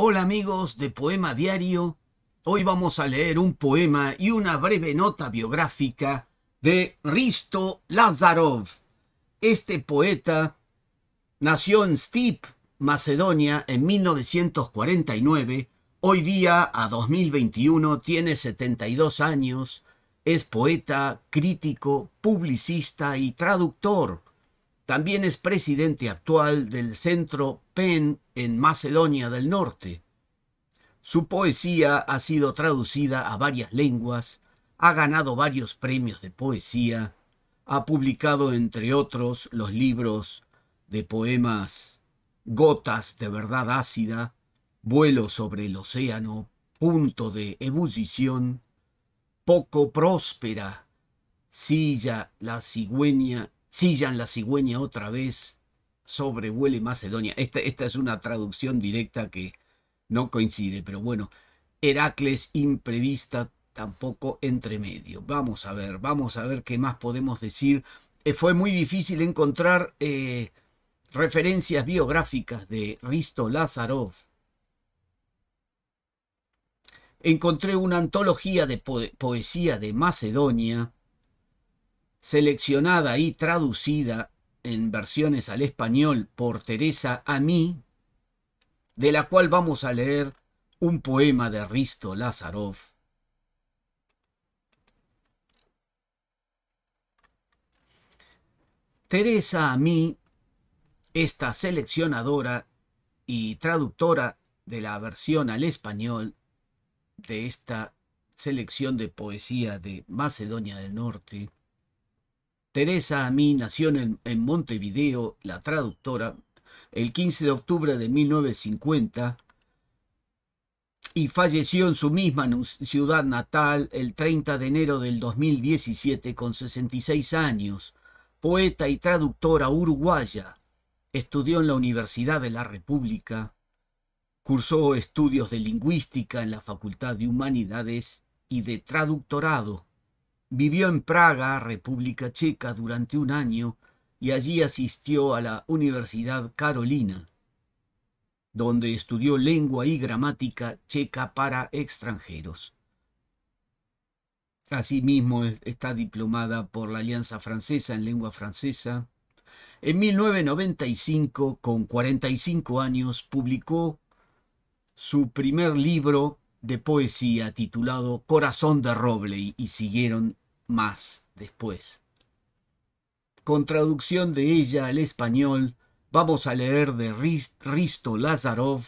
Hola amigos de Poema Diario. Hoy vamos a leer un poema y una breve nota biográfica de Risto Lazarov. Este poeta nació en Stip, Macedonia, en 1949. Hoy día, a 2021, tiene 72 años. Es poeta, crítico, publicista y traductor. También es presidente actual del Centro PEN en Macedonia del Norte. Su poesía ha sido traducida a varias lenguas, ha ganado varios premios de poesía, ha publicado entre otros los libros de poemas Gotas de verdad ácida, Vuelo sobre el océano, Punto de ebullición, Poco próspera, Silla, La cigüeña Sillan la cigüeña otra vez, sobrevuele Macedonia. Esta, es una traducción directa que no coincide, pero bueno, Heracles imprevista tampoco entre medio. Vamos a ver, vamos a ver qué más podemos decir. Eh, fue muy difícil encontrar eh, referencias biográficas de Risto Lazarov. Encontré una antología de poesía de Macedonia seleccionada y traducida en versiones al español por Teresa Amí, de la cual vamos a leer un poema de Risto Lázarov. Teresa Amí, esta seleccionadora y traductora de la versión al español de esta selección de poesía de Macedonia del Norte, Teresa Amí nació en, en Montevideo, la traductora, el 15 de octubre de 1950 y falleció en su misma ciudad natal el 30 de enero del 2017 con 66 años, poeta y traductora uruguaya. Estudió en la Universidad de la República, cursó estudios de lingüística en la Facultad de Humanidades y de Traductorado Vivió en Praga, República Checa, durante un año y allí asistió a la Universidad Carolina, donde estudió lengua y gramática checa para extranjeros. Asimismo, está diplomada por la Alianza Francesa en lengua francesa. En 1995, con 45 años, publicó su primer libro de poesía titulado Corazón de Roble y siguieron más después. Con traducción de ella al español, vamos a leer de Risto Lazarov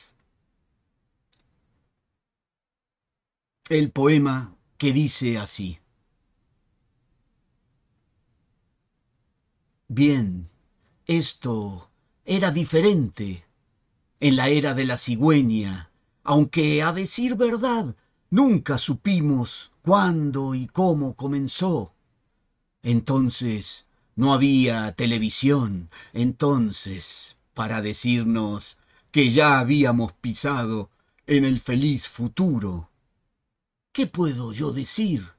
el poema que dice así. Bien, esto era diferente en la era de la cigüeña, aunque a decir verdad Nunca supimos cuándo y cómo comenzó. Entonces no había televisión, entonces, para decirnos que ya habíamos pisado en el feliz futuro. ¿Qué puedo yo decir?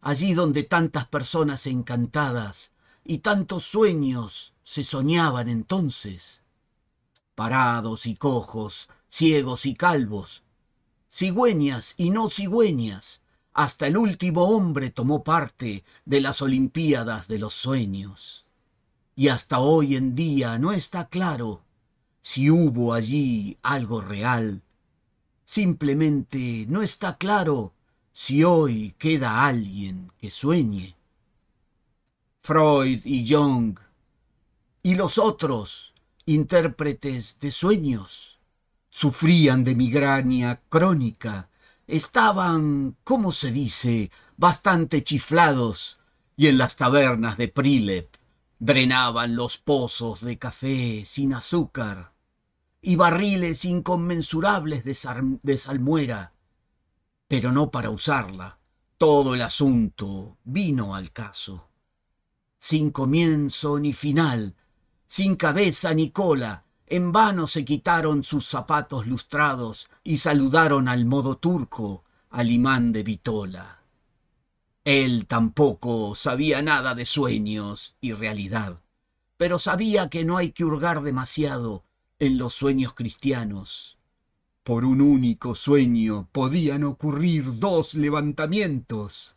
Allí donde tantas personas encantadas y tantos sueños se soñaban entonces. Parados y cojos, ciegos y calvos, cigüeñas y no cigüeñas, hasta el último hombre tomó parte de las Olimpiadas de los Sueños. Y hasta hoy en día no está claro si hubo allí algo real. Simplemente no está claro si hoy queda alguien que sueñe. Freud y Jung y los otros intérpretes de sueños. Sufrían de migraña crónica, estaban, como se dice?, bastante chiflados, y en las tabernas de Prilep drenaban los pozos de café sin azúcar y barriles inconmensurables de salmuera, pero no para usarla. Todo el asunto vino al caso. Sin comienzo ni final, sin cabeza ni cola, en vano se quitaron sus zapatos lustrados y saludaron al modo turco al imán de vitola. Él tampoco sabía nada de sueños y realidad, pero sabía que no hay que hurgar demasiado en los sueños cristianos. Por un único sueño podían ocurrir dos levantamientos,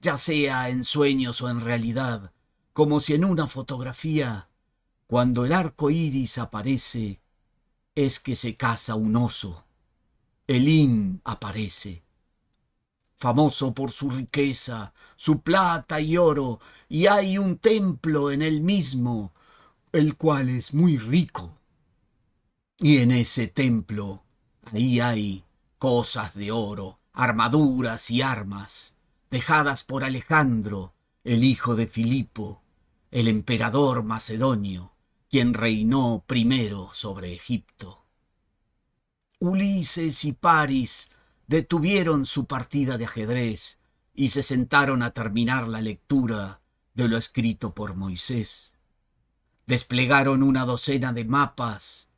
ya sea en sueños o en realidad, como si en una fotografía cuando el arco iris aparece, es que se casa un oso. Elín aparece. Famoso por su riqueza, su plata y oro, y hay un templo en él mismo, el cual es muy rico. Y en ese templo, ahí hay cosas de oro, armaduras y armas, dejadas por Alejandro, el hijo de Filipo, el emperador macedonio quien reinó primero sobre Egipto. Ulises y Paris detuvieron su partida de ajedrez y se sentaron a terminar la lectura de lo escrito por Moisés. Desplegaron una docena de mapas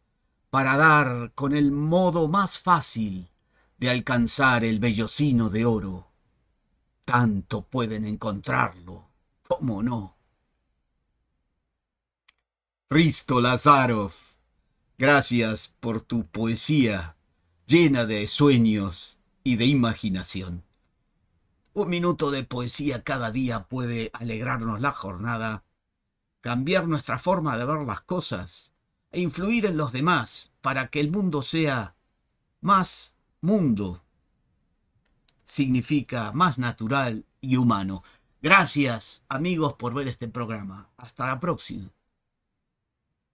para dar con el modo más fácil de alcanzar el vellocino de oro. Tanto pueden encontrarlo, cómo no. Risto Lazarov, gracias por tu poesía llena de sueños y de imaginación. Un minuto de poesía cada día puede alegrarnos la jornada, cambiar nuestra forma de ver las cosas e influir en los demás para que el mundo sea más mundo. Significa más natural y humano. Gracias amigos por ver este programa. Hasta la próxima.